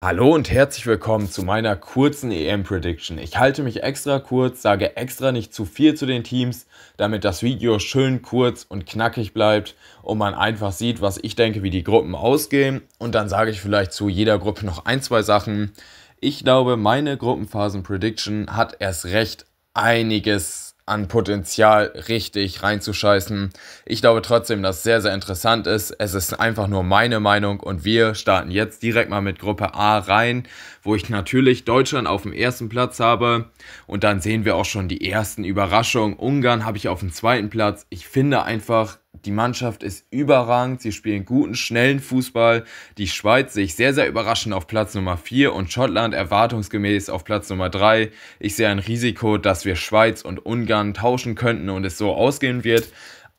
Hallo und herzlich willkommen zu meiner kurzen EM-Prediction. Ich halte mich extra kurz, sage extra nicht zu viel zu den Teams, damit das Video schön kurz und knackig bleibt und man einfach sieht, was ich denke, wie die Gruppen ausgehen. Und dann sage ich vielleicht zu jeder Gruppe noch ein, zwei Sachen. Ich glaube, meine Gruppenphasen-Prediction hat erst recht einiges an Potenzial richtig reinzuscheißen. Ich glaube trotzdem, dass es sehr, sehr interessant ist. Es ist einfach nur meine Meinung und wir starten jetzt direkt mal mit Gruppe A rein, wo ich natürlich Deutschland auf dem ersten Platz habe und dann sehen wir auch schon die ersten Überraschungen. Ungarn habe ich auf dem zweiten Platz. Ich finde einfach, die Mannschaft ist überragend, sie spielen guten, schnellen Fußball. Die Schweiz sehe ich sehr, sehr überraschend auf Platz Nummer 4 und Schottland erwartungsgemäß auf Platz Nummer 3. Ich sehe ein Risiko, dass wir Schweiz und Ungarn tauschen könnten und es so ausgehen wird.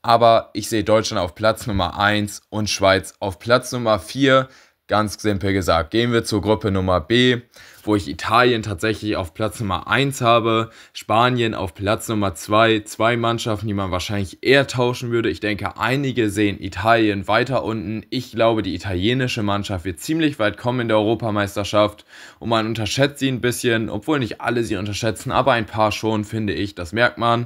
Aber ich sehe Deutschland auf Platz Nummer 1 und Schweiz auf Platz Nummer 4. Ganz simpel gesagt. Gehen wir zur Gruppe Nummer B, wo ich Italien tatsächlich auf Platz Nummer 1 habe, Spanien auf Platz Nummer 2, zwei Mannschaften, die man wahrscheinlich eher tauschen würde. Ich denke, einige sehen Italien weiter unten. Ich glaube, die italienische Mannschaft wird ziemlich weit kommen in der Europameisterschaft und man unterschätzt sie ein bisschen, obwohl nicht alle sie unterschätzen, aber ein paar schon, finde ich, das merkt man.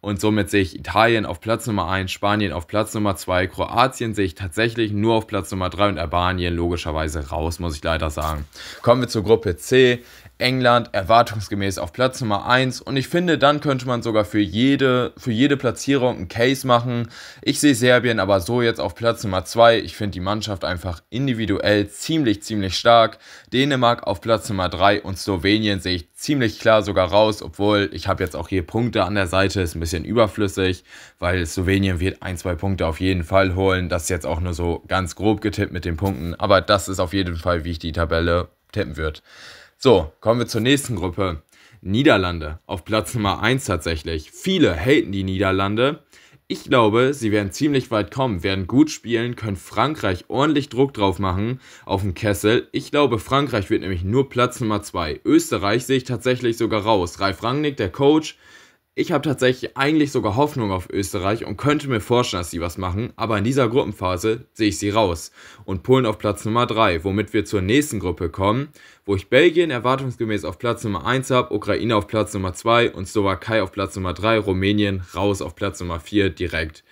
Und somit sehe ich Italien auf Platz Nummer 1, Spanien auf Platz Nummer 2, Kroatien sehe ich tatsächlich nur auf Platz Nummer 3 und Albanien logischerweise raus, muss ich leider sagen. Kommen wir zur Gruppe C. England erwartungsgemäß auf Platz Nummer 1 und ich finde, dann könnte man sogar für jede, für jede Platzierung einen Case machen. Ich sehe Serbien aber so jetzt auf Platz Nummer 2. Ich finde die Mannschaft einfach individuell ziemlich, ziemlich stark. Dänemark auf Platz Nummer 3 und Slowenien sehe ich ziemlich klar sogar raus, obwohl ich habe jetzt auch hier Punkte an der Seite, ist ein bisschen überflüssig, weil Slowenien wird ein, zwei Punkte auf jeden Fall holen. Das ist jetzt auch nur so ganz grob getippt mit den Punkten, aber das ist auf jeden Fall, wie ich die Tabelle tippen würde. So, kommen wir zur nächsten Gruppe. Niederlande auf Platz Nummer 1 tatsächlich. Viele haten die Niederlande. Ich glaube, sie werden ziemlich weit kommen, werden gut spielen, können Frankreich ordentlich Druck drauf machen auf dem Kessel. Ich glaube, Frankreich wird nämlich nur Platz Nummer 2. Österreich sehe ich tatsächlich sogar raus. Ralf Rangnick, der Coach, ich habe tatsächlich eigentlich sogar Hoffnung auf Österreich und könnte mir vorstellen, dass sie was machen, aber in dieser Gruppenphase sehe ich sie raus und Polen auf Platz Nummer 3, womit wir zur nächsten Gruppe kommen, wo ich Belgien erwartungsgemäß auf Platz Nummer 1 habe, Ukraine auf Platz Nummer 2 und Slowakei auf Platz Nummer 3, Rumänien raus auf Platz Nummer 4 direkt.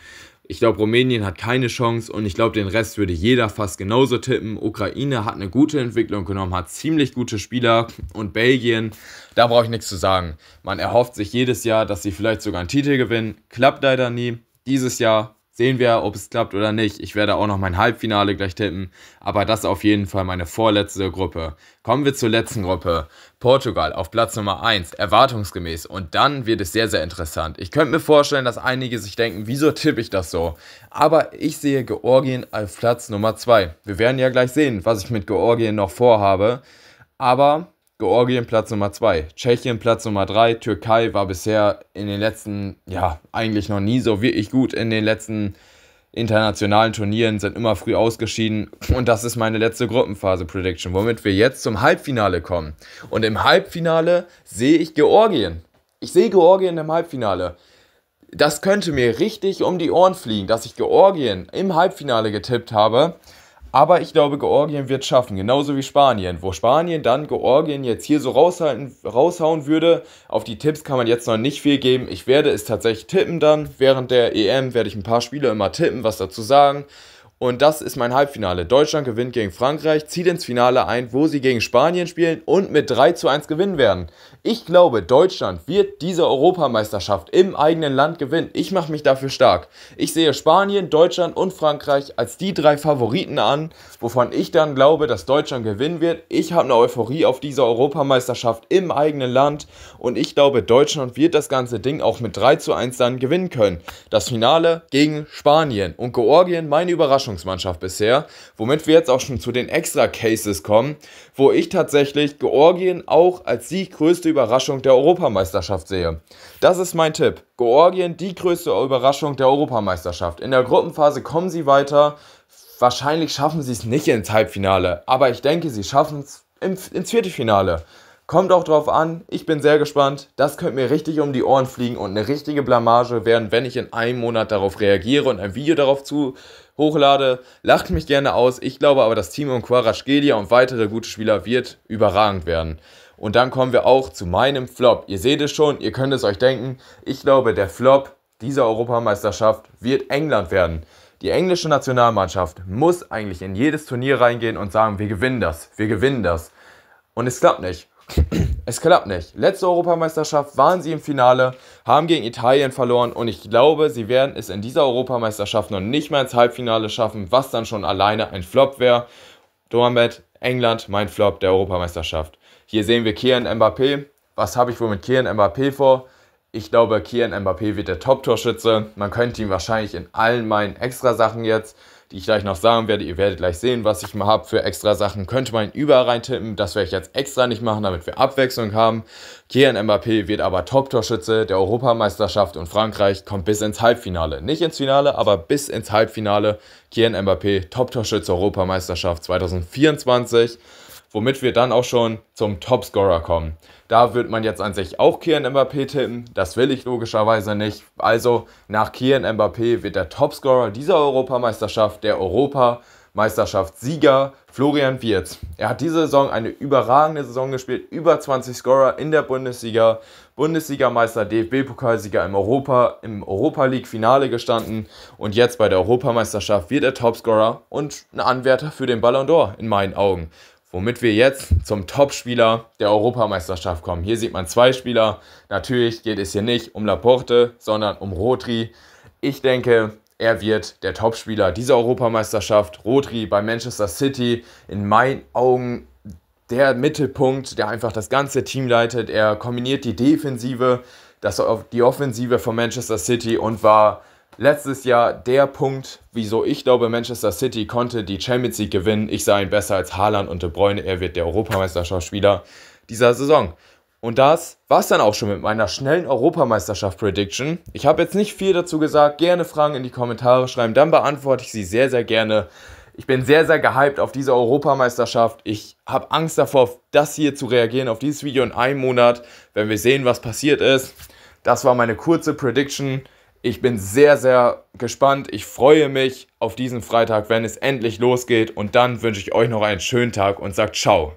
Ich glaube, Rumänien hat keine Chance und ich glaube, den Rest würde jeder fast genauso tippen. Ukraine hat eine gute Entwicklung genommen, hat ziemlich gute Spieler und Belgien, da brauche ich nichts zu sagen. Man erhofft sich jedes Jahr, dass sie vielleicht sogar einen Titel gewinnen. Klappt leider nie. Dieses Jahr Sehen wir, ob es klappt oder nicht. Ich werde auch noch mein Halbfinale gleich tippen. Aber das ist auf jeden Fall meine vorletzte Gruppe. Kommen wir zur letzten Gruppe. Portugal auf Platz Nummer 1, erwartungsgemäß. Und dann wird es sehr, sehr interessant. Ich könnte mir vorstellen, dass einige sich denken, wieso tippe ich das so? Aber ich sehe Georgien auf Platz Nummer 2. Wir werden ja gleich sehen, was ich mit Georgien noch vorhabe. Aber Georgien Platz Nummer 2, Tschechien Platz Nummer 3, Türkei war bisher in den letzten, ja, eigentlich noch nie so wirklich gut. In den letzten internationalen Turnieren sind immer früh ausgeschieden. Und das ist meine letzte Gruppenphase-Prediction, womit wir jetzt zum Halbfinale kommen. Und im Halbfinale sehe ich Georgien. Ich sehe Georgien im Halbfinale. Das könnte mir richtig um die Ohren fliegen, dass ich Georgien im Halbfinale getippt habe. Aber ich glaube, Georgien wird es schaffen, genauso wie Spanien. Wo Spanien dann Georgien jetzt hier so raushalten, raushauen würde, auf die Tipps kann man jetzt noch nicht viel geben. Ich werde es tatsächlich tippen dann. Während der EM werde ich ein paar Spiele immer tippen, was dazu sagen. Und das ist mein Halbfinale. Deutschland gewinnt gegen Frankreich, zieht ins Finale ein, wo sie gegen Spanien spielen und mit 3 zu 1 gewinnen werden. Ich glaube, Deutschland wird diese Europameisterschaft im eigenen Land gewinnen. Ich mache mich dafür stark. Ich sehe Spanien, Deutschland und Frankreich als die drei Favoriten an, wovon ich dann glaube, dass Deutschland gewinnen wird. Ich habe eine Euphorie auf diese Europameisterschaft im eigenen Land und ich glaube, Deutschland wird das ganze Ding auch mit 3 zu 1 dann gewinnen können. Das Finale gegen Spanien und Georgien, meine Überraschung. Überraschungsmannschaft bisher, womit wir jetzt auch schon zu den Extra Cases kommen, wo ich tatsächlich Georgien auch als die größte Überraschung der Europameisterschaft sehe. Das ist mein Tipp. Georgien die größte Überraschung der Europameisterschaft. In der Gruppenphase kommen sie weiter. Wahrscheinlich schaffen sie es nicht ins Halbfinale, aber ich denke, sie schaffen es ins Viertelfinale. Kommt auch drauf an, ich bin sehr gespannt. Das könnte mir richtig um die Ohren fliegen und eine richtige Blamage werden, wenn ich in einem Monat darauf reagiere und ein Video darauf zu hochlade. Lacht mich gerne aus. Ich glaube aber, das Team um Quarashkelia und weitere gute Spieler wird überragend werden. Und dann kommen wir auch zu meinem Flop. Ihr seht es schon, ihr könnt es euch denken. Ich glaube, der Flop dieser Europameisterschaft wird England werden. Die englische Nationalmannschaft muss eigentlich in jedes Turnier reingehen und sagen, wir gewinnen das, wir gewinnen das. Und es klappt nicht. es klappt nicht. Letzte Europameisterschaft waren sie im Finale, haben gegen Italien verloren und ich glaube, sie werden es in dieser Europameisterschaft noch nicht mal ins Halbfinale schaffen, was dann schon alleine ein Flop wäre. Dormet, England, mein Flop der Europameisterschaft. Hier sehen wir Kian Mbappé. Was habe ich wohl mit Kian Mbappé vor? Ich glaube, Kian Mbappé wird der Top-Torschütze. Man könnte ihn wahrscheinlich in allen meinen Extrasachen jetzt die ich gleich noch sagen werde. Ihr werdet gleich sehen, was ich mal habe für extra Sachen. Könnte man überall reintippen. Das werde ich jetzt extra nicht machen, damit wir Abwechslung haben. Kian Mbappé wird aber Top-Torschütze der Europameisterschaft und Frankreich kommt bis ins Halbfinale. Nicht ins Finale, aber bis ins Halbfinale. Kian Mbappé, Top-Torschütze Europameisterschaft 2024 womit wir dann auch schon zum Topscorer kommen. Da wird man jetzt an sich auch Kian Mbappé tippen, das will ich logischerweise nicht. Also nach Kian Mbappé wird der Topscorer dieser Europameisterschaft der Europameisterschaftssieger Florian Wirtz. Er hat diese Saison eine überragende Saison gespielt, über 20 Scorer in der Bundesliga, Bundesligameister, DFB-Pokalsieger im Europa, im Europa League-Finale gestanden und jetzt bei der Europameisterschaft wird er Topscorer und ein Anwärter für den Ballon d'Or in meinen Augen. Womit wir jetzt zum Topspieler der Europameisterschaft kommen. Hier sieht man zwei Spieler. Natürlich geht es hier nicht um Laporte, sondern um Rodri. Ich denke, er wird der Topspieler dieser Europameisterschaft. Rodri bei Manchester City in meinen Augen der Mittelpunkt, der einfach das ganze Team leitet. Er kombiniert die Defensive, das, die Offensive von Manchester City und war letztes Jahr der Punkt, wieso ich glaube, Manchester City konnte die Champions League gewinnen. Ich sah ihn besser als Haaland und De Bruyne. Er wird der Europameisterschaftsspieler dieser Saison. Und das war es dann auch schon mit meiner schnellen Europameisterschaft-Prediction. Ich habe jetzt nicht viel dazu gesagt. Gerne Fragen in die Kommentare schreiben, dann beantworte ich sie sehr, sehr gerne. Ich bin sehr, sehr gehypt auf diese Europameisterschaft. Ich habe Angst davor, auf das hier zu reagieren, auf dieses Video in einem Monat, wenn wir sehen, was passiert ist. Das war meine kurze Prediction. Ich bin sehr, sehr gespannt. Ich freue mich auf diesen Freitag, wenn es endlich losgeht. Und dann wünsche ich euch noch einen schönen Tag und sagt ciao.